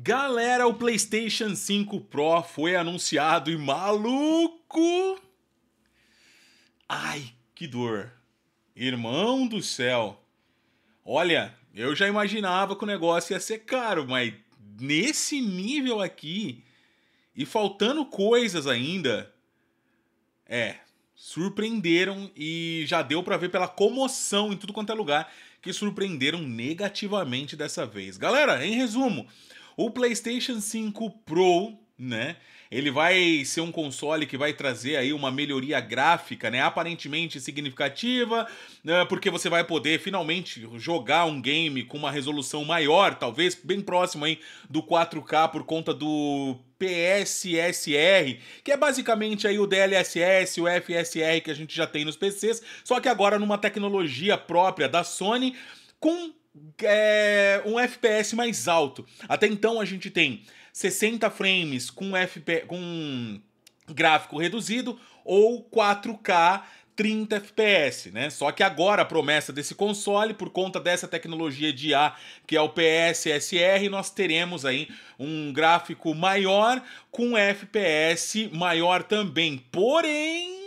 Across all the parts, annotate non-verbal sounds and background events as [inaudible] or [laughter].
Galera, o PlayStation 5 Pro foi anunciado e maluco! Ai, que dor! Irmão do céu! Olha, eu já imaginava que o negócio ia ser caro, mas nesse nível aqui e faltando coisas ainda, é, surpreenderam e já deu para ver pela comoção em tudo quanto é lugar que surpreenderam negativamente dessa vez. Galera, em resumo, o PlayStation 5 Pro, né? Ele vai ser um console que vai trazer aí uma melhoria gráfica, né? Aparentemente significativa, né, porque você vai poder finalmente jogar um game com uma resolução maior, talvez bem próximo aí do 4K por conta do PSSR, que é basicamente aí o DLSS, o FSR que a gente já tem nos PCs, só que agora numa tecnologia própria da Sony com é, um FPS mais alto. Até então a gente tem 60 frames com, FP, com gráfico reduzido ou 4K 30 FPS, né? Só que agora a promessa desse console, por conta dessa tecnologia de A, que é o PSSR, nós teremos aí um gráfico maior com FPS maior também. Porém,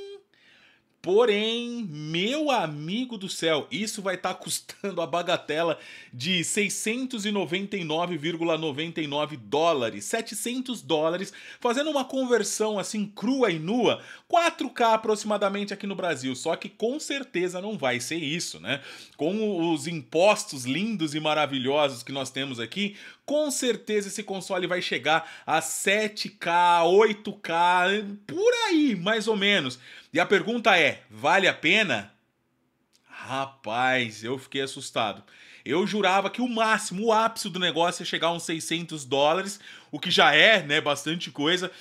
Porém, meu amigo do céu, isso vai estar tá custando a bagatela de 699,99 dólares, 700 dólares, fazendo uma conversão assim crua e nua, 4K aproximadamente aqui no Brasil. Só que com certeza não vai ser isso, né? Com os impostos lindos e maravilhosos que nós temos aqui, com certeza esse console vai chegar a 7K, 8K, por aí, mais ou menos. E a pergunta é: vale a pena? Rapaz, eu fiquei assustado. Eu jurava que o máximo, o ápice do negócio ia é chegar a uns 600 dólares, o que já é, né, bastante coisa,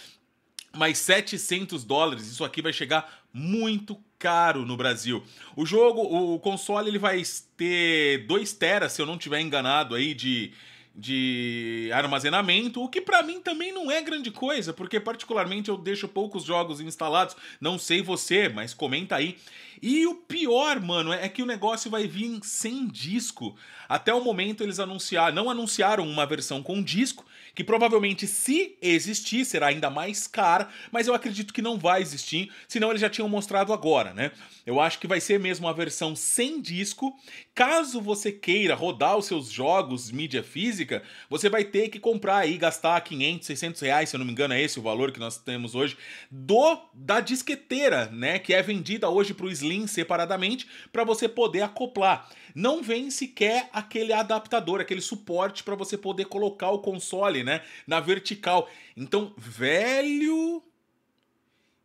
mas 700 dólares, isso aqui vai chegar muito caro no Brasil. O jogo, o console, ele vai ter 2 teras, se eu não tiver enganado aí, de, de armazenamento, o que para mim também não é grande coisa, porque particularmente eu deixo poucos jogos instalados, não sei você, mas comenta aí. E o pior, mano, é que o negócio vai vir sem disco. Até o momento eles anunciaram, não anunciaram uma versão com disco, que provavelmente, se existir, será ainda mais cara, mas eu acredito que não vai existir, senão eles já tinham mostrado agora, né? Eu acho que vai ser mesmo a versão sem disco. Caso você queira rodar os seus jogos mídia física, você vai ter que comprar aí, gastar 500, 600 reais, se eu não me engano, é esse o valor que nós temos hoje, do da disqueteira, né? Que é vendida hoje para o Slim separadamente, para você poder acoplar. Não vem sequer aquele adaptador, aquele suporte para você poder colocar o console né? Na vertical. Então, velho,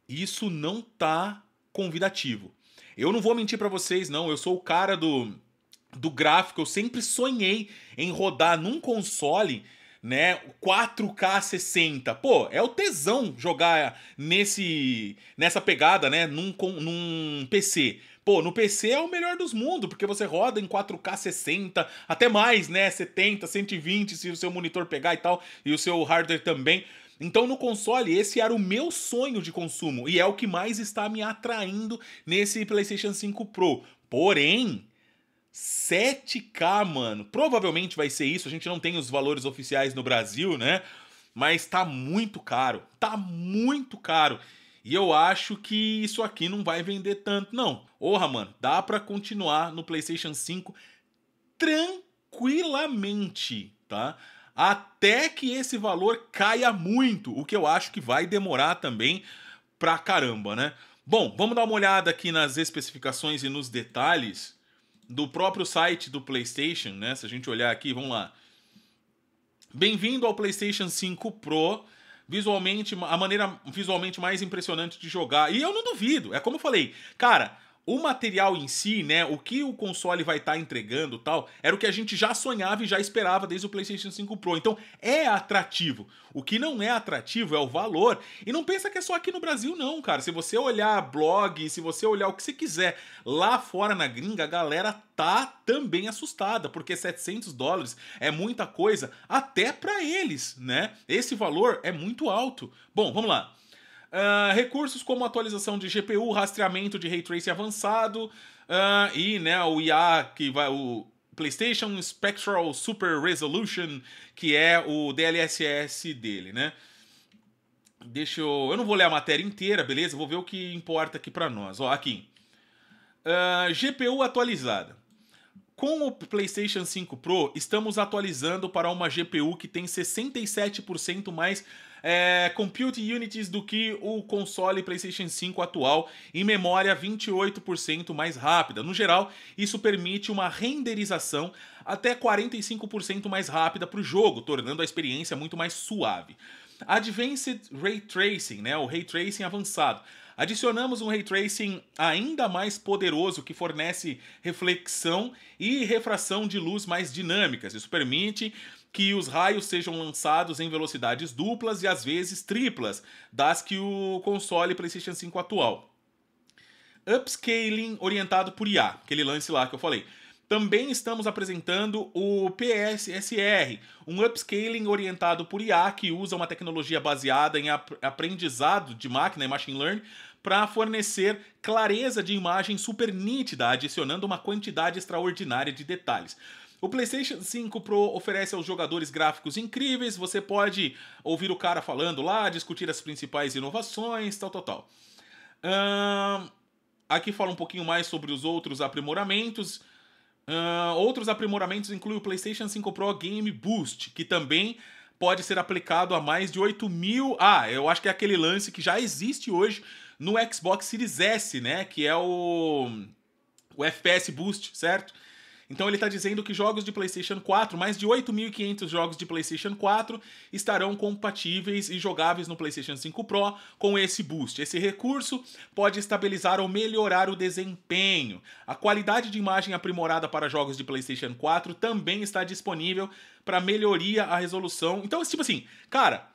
isso não tá convidativo. Eu não vou mentir para vocês, não. Eu sou o cara do, do gráfico. Eu sempre sonhei em rodar num console né? 4K 60. Pô, é o tesão jogar nesse nessa pegada, né? Num, num PC. Pô, no PC é o melhor dos mundos, porque você roda em 4K 60, até mais, né? 70, 120, se o seu monitor pegar e tal, e o seu hardware também. Então, no console, esse era o meu sonho de consumo e é o que mais está me atraindo nesse PlayStation 5 Pro. Porém, 7K, mano. Provavelmente vai ser isso. A gente não tem os valores oficiais no Brasil, né? Mas tá muito caro. Tá muito caro. E eu acho que isso aqui não vai vender tanto, não. Porra, mano, dá para continuar no PlayStation 5 tranquilamente, tá? Até que esse valor caia muito, o que eu acho que vai demorar também pra caramba, né? Bom, vamos dar uma olhada aqui nas especificações e nos detalhes do próprio site do PlayStation, né? Se a gente olhar aqui, vamos lá. Bem-vindo ao PlayStation 5 Pro visualmente, a maneira visualmente mais impressionante de jogar. E eu não duvido. É como eu falei, cara, o material em si, né, o que o console vai estar tá entregando, tal, era o que a gente já sonhava e já esperava desde o PlayStation 5 Pro. Então, é atrativo. O que não é atrativo é o valor. E não pensa que é só aqui no Brasil não, cara. Se você olhar blog, se você olhar o que você quiser, lá fora na gringa, a galera tá também assustada, porque 700 dólares é muita coisa até para eles, né? Esse valor é muito alto. Bom, vamos lá. Uh, recursos como atualização de GPU, rastreamento de ray tracing avançado uh, e né, o IA que vai o PlayStation Spectral Super Resolution, que é o DLSS dele, né? Deixa eu, eu não vou ler a matéria inteira, beleza? Vou ver o que importa aqui para nós. Ó, aqui. Uh, ah, GPU atualizada. Com o PlayStation 5 Pro, estamos atualizando para uma GPU que tem 67% mais é, compute units do que o console PlayStation 5 atual, em memória 28% mais rápida. No geral, isso permite uma renderização até 45% mais rápida para o jogo, tornando a experiência muito mais suave. Advanced Ray Tracing, né, o Ray Tracing avançado Adicionamos um ray tracing ainda mais poderoso que fornece reflexão e refração de luz mais dinâmicas. Isso permite que os raios sejam lançados em velocidades duplas e às vezes triplas das que o console PlayStation 5 atual. Upscaling orientado por IA, aquele lance lá que eu falei. Também estamos apresentando o PSSR, um upscaling orientado por IA que usa uma tecnologia baseada em ap aprendizado de máquina e machine learning para fornecer clareza de imagem super nítida, adicionando uma quantidade extraordinária de detalhes. O PlayStation 5 Pro oferece aos jogadores gráficos incríveis, você pode ouvir o cara falando lá, discutir as principais inovações, tal, tal, tal. aqui fala um pouquinho mais sobre os outros aprimoramentos. Uh, outros aprimoramentos incluem o PlayStation 5 Pro Game Boost, que também pode ser aplicado a mais de 8 mil. Ah, eu acho que é aquele lance que já existe hoje no Xbox Series S, né? Que é o, o FPS Boost, certo? Então ele está dizendo que jogos de PlayStation 4, mais de 8.500 jogos de PlayStation 4 estarão compatíveis e jogáveis no PlayStation 5 Pro com esse boost. Esse recurso pode estabilizar ou melhorar o desempenho. A qualidade de imagem aprimorada para jogos de PlayStation 4 também está disponível para melhoria a resolução. Então, tipo assim, cara,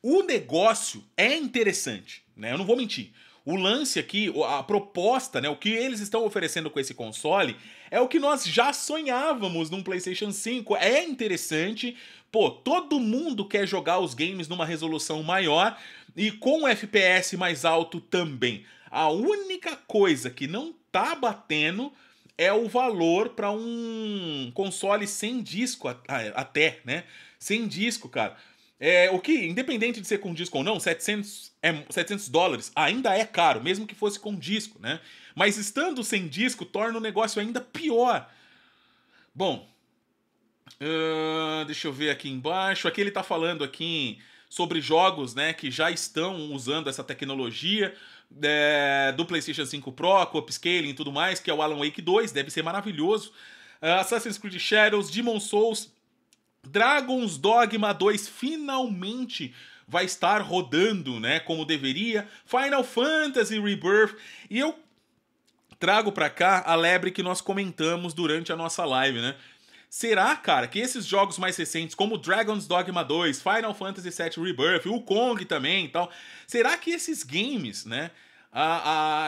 o negócio é interessante, né? Eu não vou mentir. O lance aqui, a proposta, né, o que eles estão oferecendo com esse console é o que nós já sonhávamos num PlayStation 5. É interessante, pô, todo mundo quer jogar os games numa resolução maior e com FPS mais alto também. A única coisa que não tá batendo é o valor para um console sem disco até, né? Sem disco, cara. É, o que, independente de ser com disco ou não, 700, é, 700 dólares ainda é caro, mesmo que fosse com disco, né? Mas estando sem disco, torna o negócio ainda pior. Bom, uh, deixa eu ver aqui embaixo. Aqui ele está falando aqui sobre jogos né, que já estão usando essa tecnologia é, do PlayStation 5 Pro, com upscaling e tudo mais, que é o Alan Wake 2, deve ser maravilhoso. Uh, Assassin's Creed Shadows, Demon Souls, Dragon's Dogma 2 finalmente vai estar rodando, né, como deveria. Final Fantasy Rebirth e eu trago para cá a lebre que nós comentamos durante a nossa live, né? Será, cara, que esses jogos mais recentes, como Dragon's Dogma 2, Final Fantasy VII Rebirth, o Kong também e tal, será que esses games, né,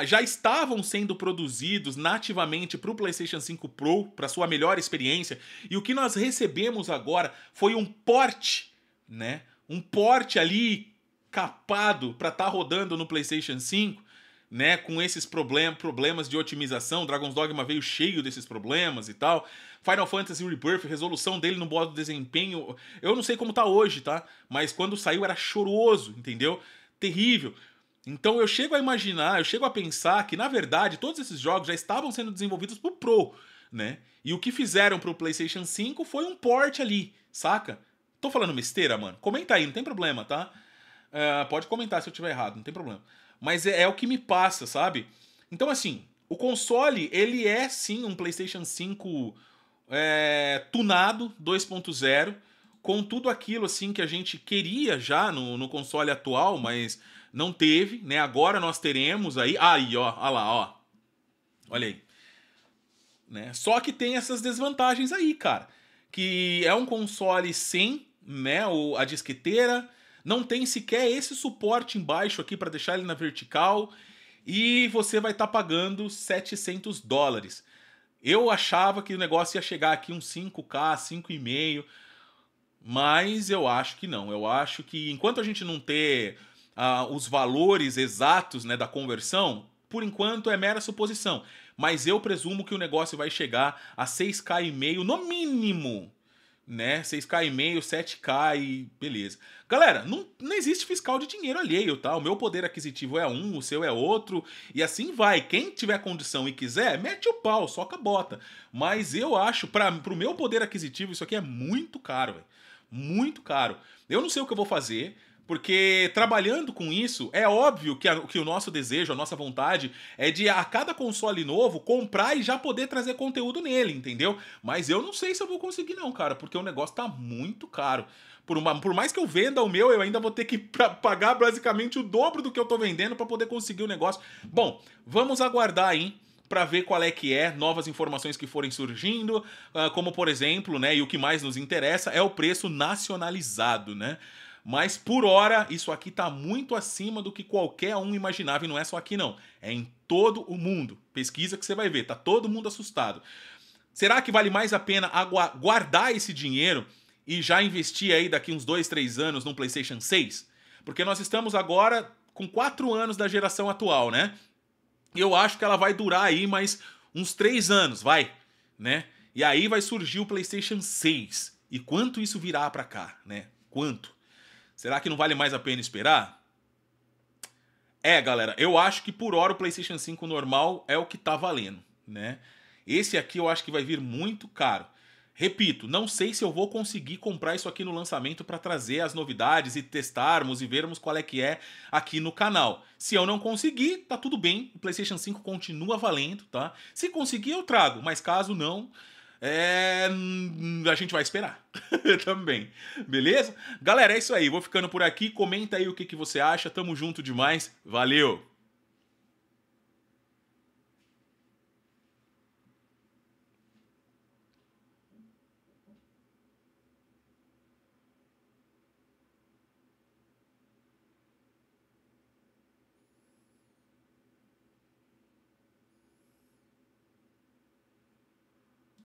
já estavam sendo produzidos nativamente para o PlayStation 5 Pro, para sua melhor experiência. E o que nós recebemos agora foi um porte, né? Um porte ali capado para estar tá rodando no PlayStation 5, né? Com esses problem problemas de otimização. Dragon's Dogma veio cheio desses problemas e tal. Final Fantasy Rebirth, resolução dele no modo desempenho. Eu não sei como tá hoje, tá? Mas quando saiu era choroso, entendeu? Terrível. Então eu chego a imaginar, eu chego a pensar que, na verdade, todos esses jogos já estavam sendo desenvolvidos pro Pro, né? E o que fizeram pro PlayStation 5 foi um port ali, saca? Tô falando besteira, mano? Comenta aí, não tem problema, tá? Uh, pode comentar se eu tiver errado, não tem problema. Mas é, é o que me passa, sabe? Então, assim, o console, ele é sim um PlayStation 5 é, tunado 2.0, com tudo aquilo assim que a gente queria já no, no console atual, mas não teve, né? Agora nós teremos aí. Aí, ó, olha lá, ó. Olha aí. Né? Só que tem essas desvantagens aí, cara. Que é um console sem né, o, a disqueteira, não tem sequer esse suporte embaixo aqui para deixar ele na vertical e você vai estar tá pagando 700 dólares. Eu achava que o negócio ia chegar aqui uns 5K, 5,5, mas eu acho que não. Eu acho que enquanto a gente não ter uh, os valores exatos né, da conversão, por enquanto é mera suposição. Mas eu presumo que o negócio vai chegar a 6K e meio, no mínimo. Né? 6K e meio, 7K e beleza. Galera, não, não existe fiscal de dinheiro alheio, tá? O meu poder aquisitivo é um, o seu é outro, e assim vai. Quem tiver condição e quiser, mete o pau, soca a bota. Mas eu acho, para pro meu poder aquisitivo, isso aqui é muito caro, velho. Muito caro. Eu não sei o que eu vou fazer, porque trabalhando com isso, é óbvio que, a, que o nosso desejo, a nossa vontade é de a cada console novo comprar e já poder trazer conteúdo nele, entendeu? Mas eu não sei se eu vou conseguir, não, cara, porque o negócio tá muito caro. Por, uma, por, mais que eu venda o meu, eu ainda vou ter que [laughs] pra, pagar basicamente o dobro do que eu tô vendendo para poder conseguir o negócio. Bom, vamos aguardar aí para ver qual é que é, novas informações que forem surgindo, ah, como por exemplo, né, e o que mais nos interessa é o preço nacionalizado, né? Mas por hora, isso aqui está muito acima do que qualquer um imaginava, e não é só aqui não, é em todo o mundo. Pesquisa que você vai ver, tá todo mundo assustado. Será que vale mais a pena guardar esse dinheiro e já investir aí daqui uns 2, 3 anos num PlayStation 6? Porque nós estamos agora com 4 anos da geração atual, né? Eu acho que ela vai durar aí mais uns 3 anos, vai, né? E aí vai surgir o PlayStation 6. E quanto isso virá para cá, né? Quanto? Será que não vale mais a pena esperar? É, galera, eu acho que por hora o PlayStation 5 normal é o que tá valendo, né? Esse aqui eu acho que vai vir muito caro. Repito, não sei se eu vou conseguir comprar isso aqui no lançamento para trazer as novidades e testarmos e vermos qual é que é aqui no canal. Se eu não conseguir, tá tudo bem, o PlayStation 5 continua valendo, tá? Se conseguir eu trago, mas caso não, é, hum, a gente vai esperar [laughs] também, beleza? Galera, é isso aí. Vou ficando por aqui. Comenta aí o que, que você acha. Tamo junto demais. Valeu!